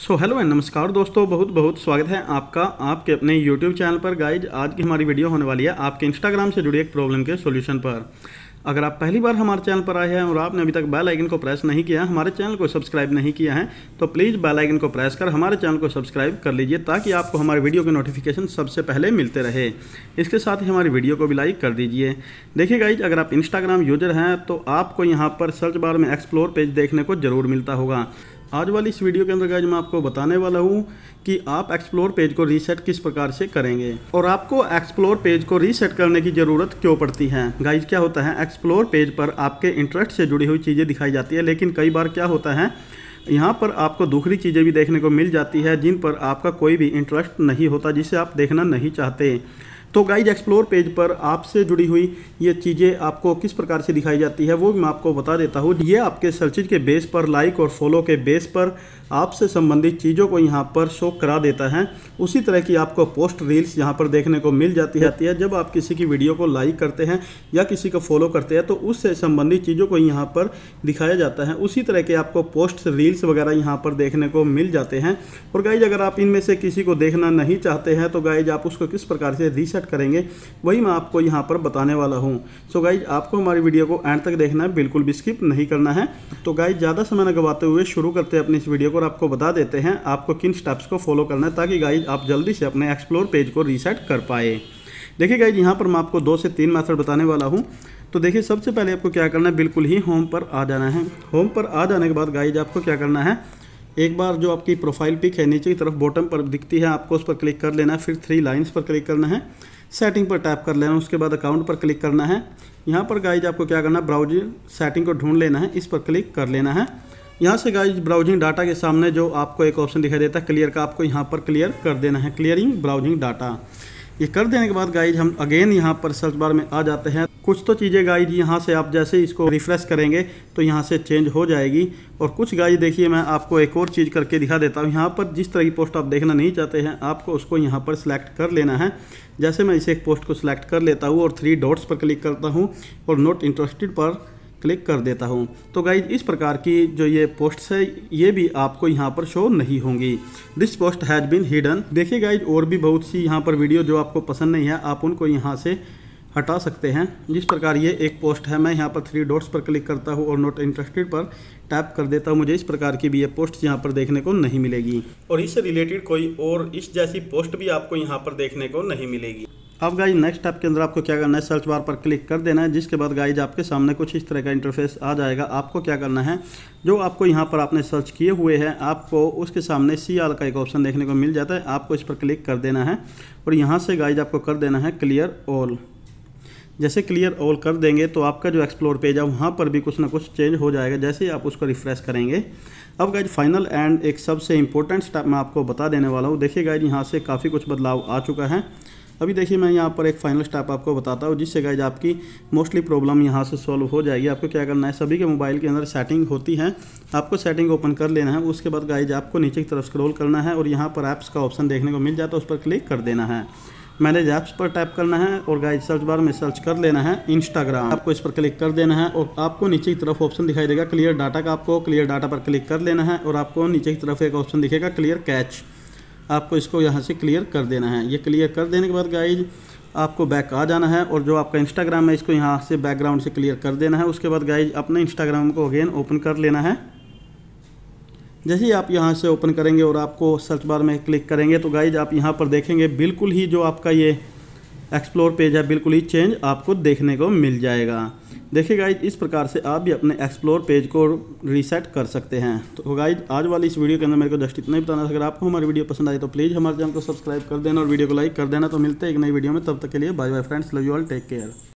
so hello and नमस्कार दोस्तों बहुत बहुत स्वागत है आपका आपके अपने यूट्यूब चैनल पर गाइज आज की हमारी वीडियो होने वाली है आपके इंस्टाग्राम से जुड़ी एक प्रॉब्लम के सोल्यूशन पर अगर आप पहली बार हमारे चैनल पर आए हैं और आपने अभी तक बेल आइकन को प्रेस नहीं किया हमारे चैनल को सब्सक्राइब नहीं किया है तो प्लीज़ बेल आइकन को प्रेस कर हमारे चैनल को सब्सक्राइब कर लीजिए ताकि आपको हमारे वीडियो के नोटिफिकेशन सबसे पहले मिलते रहे इसके साथ ही हमारी वीडियो को भी लाइक कर दीजिए देखिए गाइज अगर आप इंस्टाग्राम यूजर हैं तो आपको यहाँ पर सर्च बार में एक्सप्लोर पेज देखने को ज़रूर मिलता होगा आज वाली इस वीडियो के अंदर गाइज मैं आपको बताने वाला हूँ कि आप एक्सप्लोर पेज को रीसेट किस प्रकार से करेंगे और आपको एक्सप्लोर पेज को रीसेट करने की ज़रूरत क्यों पड़ती है गाइज क्या होता है एक्सप्लोर पेज पर आपके इंटरेस्ट से जुड़ी हुई चीज़ें दिखाई जाती है लेकिन कई बार क्या होता है यहाँ पर आपको दूसरी चीज़ें भी देखने को मिल जाती है जिन पर आपका कोई भी इंटरेस्ट नहीं होता जिसे आप देखना नहीं चाहते तो गाइज एक्सप्लोर पेज पर आपसे जुड़ी हुई ये चीज़ें आपको किस प्रकार से दिखाई जाती है वो भी मैं आपको बता देता हूँ ये आपके सर्चिज के बेस पर लाइक और फॉलो के बेस पर आपसे संबंधित चीज़ों को यहाँ पर शो करा देता है उसी तरह की आपको पोस्ट रील्स यहाँ पर देखने को मिल जाती जाती है जब आप किसी की वीडियो को लाइक करते हैं या किसी को फॉलो करते हैं तो उससे संबंधित चीज़ों को यहाँ पर दिखाया जाता है उसी तरह के आपको पोस्ट रील्स वगैरह यहाँ पर देखने को मिल जाते हैं और गाइज अगर आप इनमें से किसी को देखना नहीं चाहते हैं तो गाइज आप उसको किस प्रकार से रिसेट सेट करेंगे वही मैं आपको यहाँ पर बताने वाला हूँ सो गाइज आपको हमारी वीडियो को एंड तक देखना है बिल्कुल भी स्किप नहीं करना है तो गाइज ज़्यादा समय न गवाते हुए शुरू करते हैं अपनी इस वीडियो को और आपको बता देते हैं आपको किन स्टेप्स को फॉलो करना है ताकि गाइज आप जल्दी से अपने एक्सप्लोर पेज को रीसेट कर पाए देखिए गाइज यहाँ पर मैं आपको दो से तीन मैथड बताने वाला हूँ तो देखिए सबसे पहले आपको क्या करना है बिल्कुल ही होम पर आ जाना है होम पर आ जाने के बाद गाइज आपको क्या करना है एक बार जो आपकी प्रोफाइल पिक है नीचे की तरफ बॉटम पर दिखती है आपको उस पर क्लिक कर लेना है फिर थ्री लाइन्स पर क्लिक करना है सेटिंग पर टैप कर लेना है उसके बाद अकाउंट पर क्लिक करना है यहाँ पर गाइज आपको क्या करना है ब्राउजिंग सेटिंग को ढूंढ लेना है इस पर क्लिक कर लेना है यहाँ से गाइज ब्राउजिंग डाटा के सामने जो आपको एक ऑप्शन दिखाई देता है क्लियर का आपको यहाँ पर क्लियर कर देना है क्लियरिंग ब्राउजिंग डाटा ये कर देने के बाद गाइज हम अगेन यहाँ पर सर्च बार में आ जाते हैं कुछ तो चीज़ें गाइज यहाँ से आप जैसे इसको रिफ्रेश करेंगे तो यहाँ से चेंज हो जाएगी और कुछ गाइज देखिए मैं आपको एक और चीज़ करके दिखा देता हूँ यहाँ पर जिस तरह की पोस्ट आप देखना नहीं चाहते हैं आपको उसको यहाँ पर सिलेक्ट कर लेना है जैसे मैं इसे एक पोस्ट को सिलेक्ट कर लेता हूँ और थ्री डॉट्स पर क्लिक करता हूँ और नोट इंटरेस्टेड पर क्लिक कर देता हूँ तो गाइज इस प्रकार की जो ये पोस्ट है ये भी आपको यहाँ पर शो नहीं होंगी this post has been hidden देखिए गाइज और भी बहुत सी यहाँ पर वीडियो जो आपको पसंद नहीं है आप उनको यहाँ से हटा सकते हैं जिस प्रकार ये एक पोस्ट है मैं यहाँ पर थ्री डॉट्स पर क्लिक करता हूँ और नोट इंटरेस्टेड पर टैप कर देता हूँ मुझे इस प्रकार की भी ये पोस्ट यहाँ पर देखने को नहीं मिलेगी और इससे रिलेटेड कोई और इस जैसी पोस्ट भी आपको यहाँ पर देखने को नहीं मिलेगी अब गाइज नेक्स्ट ऐप के अंदर आपको क्या करना है सर्च बार पर क्लिक कर देना है जिसके बाद गाइज आपके सामने कुछ इस तरह का इंटरफेस आ जाएगा आपको क्या करना है जो आपको यहाँ पर आपने सर्च किए हुए हैं आपको उसके सामने सी आर का एक ऑप्शन देखने को मिल जाता है आपको इस पर क्लिक कर देना है और यहाँ से गाइज आपको कर देना है क्लियर ऑल जैसे क्लियर ऑल कर देंगे तो आपका जो एक्सप्लोर पेज है वहाँ पर भी कुछ ना कुछ चेंज हो जाएगा जैसे ही आप उसको रिफ्रेश करेंगे अब गाइज फाइनल एंड एक सबसे इंपॉर्टेंट स्टेप मैं आपको बता देने वाला हूँ देखिए गाइज यहाँ से काफ़ी कुछ बदलाव आ चुका है अभी देखिए मैं यहाँ पर एक फाइनल स्टेप आपको बताता हूँ जिससे गाइज आपकी मोस्टली प्रॉब्लम यहाँ से सॉल्व हो जाएगी आपको क्या करना है सभी के मोबाइल के अंदर सेटिंग होती है आपको सेटिंग ओपन कर लेना है उसके बाद गाइज आपको नीचे की तरफ स्क्रॉल करना है और यहाँ पर ऐप्स का ऑप्शन देखने को मिल जाता है उस पर क्लिक कर देना है मैनेज ऐप्स पर टाइप करना है और गाइज सर्च बार में सर्च कर लेना है इंस्टाग्राम आपको इस पर क्लिक कर देना है और आपको नीचे की तरफ ऑप्शन दिखाई देगा क्लियर डाटा का आपको क्लियर डाटा पर क्लिक कर लेना है और आपको नीचे की तरफ एक ऑप्शन दिखेगा क्लियर कैच आपको इसको यहाँ से क्लियर कर देना है ये क्लियर कर देने के बाद गाइज आपको बैक आ जाना है और जो आपका इंस्टाग्राम है इसको यहाँ से बैकग्राउंड से क्लियर कर देना है उसके बाद गाइज अपने इंस्टाग्राम को अगेन ओपन कर लेना है जैसे ही आप यहाँ से ओपन करेंगे और आपको सर्च बार में क्लिक करेंगे तो गाइज आप यहाँ पर देखेंगे बिल्कुल ही जो आपका ये एक्सप्लोर पेज है बिल्कुल ही चेंज आपको देखने को मिल जाएगा देखिए गाइज इस प्रकार से आप भी अपने एक्सप्लोर पेज को रीसेट कर सकते हैं तो गाइज आज वाली इस वीडियो के अंदर मेरे को जस्ट इतना ही बताना अगर आपको हमारी वीडियो पसंद आई तो प्लीज़ हमारे चैनल को सब्सक्राइब कर देना और वीडियो को लाइक कर देना तो मिलते हैं एक नई वीडियो में तब तक के लिए bye bye friends love you all take care